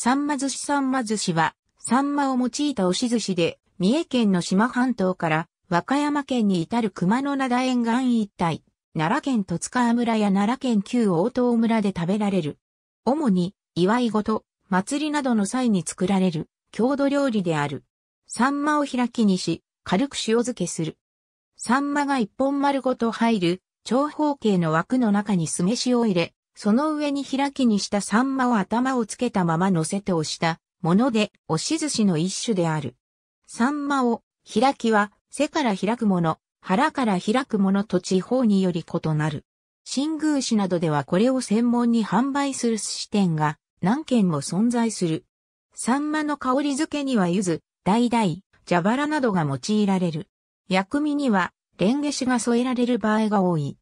さんま寿司さんま寿司は、さんまを用いた押し寿司で、三重県の島半島から和歌山県に至る熊野灘沿岸一帯、奈良県戸塚村や奈良県旧大東村で食べられる。主に、祝い事、祭りなどの際に作られる、郷土料理である。サンマを開きにし、軽く塩漬けする。サンマが一本丸ごと入る、長方形の枠の中に酢飯を入れ、その上に開きにしたサンマを頭をつけたまま乗せて押したもので、押し寿司の一種である。サンマを、開きは、背から開くもの、腹から開くものと地方により異なる。新宮市などではこれを専門に販売する寿司店が何軒も存在する。サンマの香り付けには柚子、大々、蛇腹などが用いられる。薬味には、レンゲ酒が添えられる場合が多い。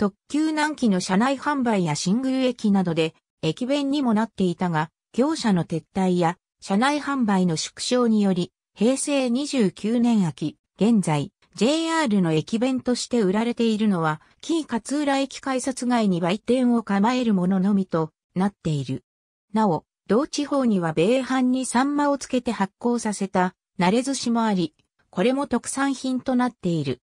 特急南紀の車内販売や新宮駅などで駅弁にもなっていたが、業者の撤退や車内販売の縮小により、平成29年秋、現在、JR の駅弁として売られているのは、紀伊勝浦駅改札外に売店を構えるもののみとなっている。なお、同地方には米飯にサンマをつけて発酵させた、慣れ寿司もあり、これも特産品となっている。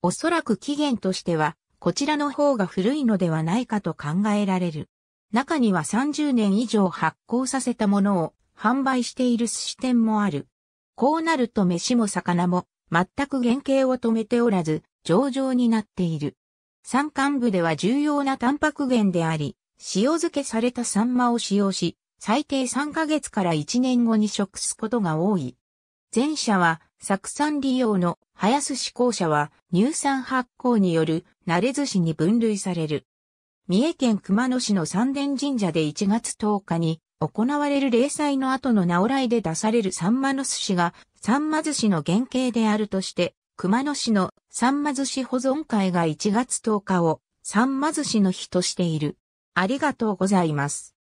おそらく起源としては、こちらの方が古いのではないかと考えられる。中には30年以上発酵させたものを販売している寿司店もある。こうなると飯も魚も全く原型を止めておらず、上々になっている。山間部では重要なタンパク源であり、塩漬けされたサンマを使用し、最低3ヶ月から1年後に食すことが多い。前者は酢酸利用の早寿司校舎は乳酸発酵による慣れ寿司に分類される。三重県熊野市の三田神社で1月10日に行われる霊祭の後の直来で出されるサンマの寿司がサンマ寿司の原型であるとして、熊野市のサンマ寿司保存会が1月10日をサンマ寿司の日としている。ありがとうございます。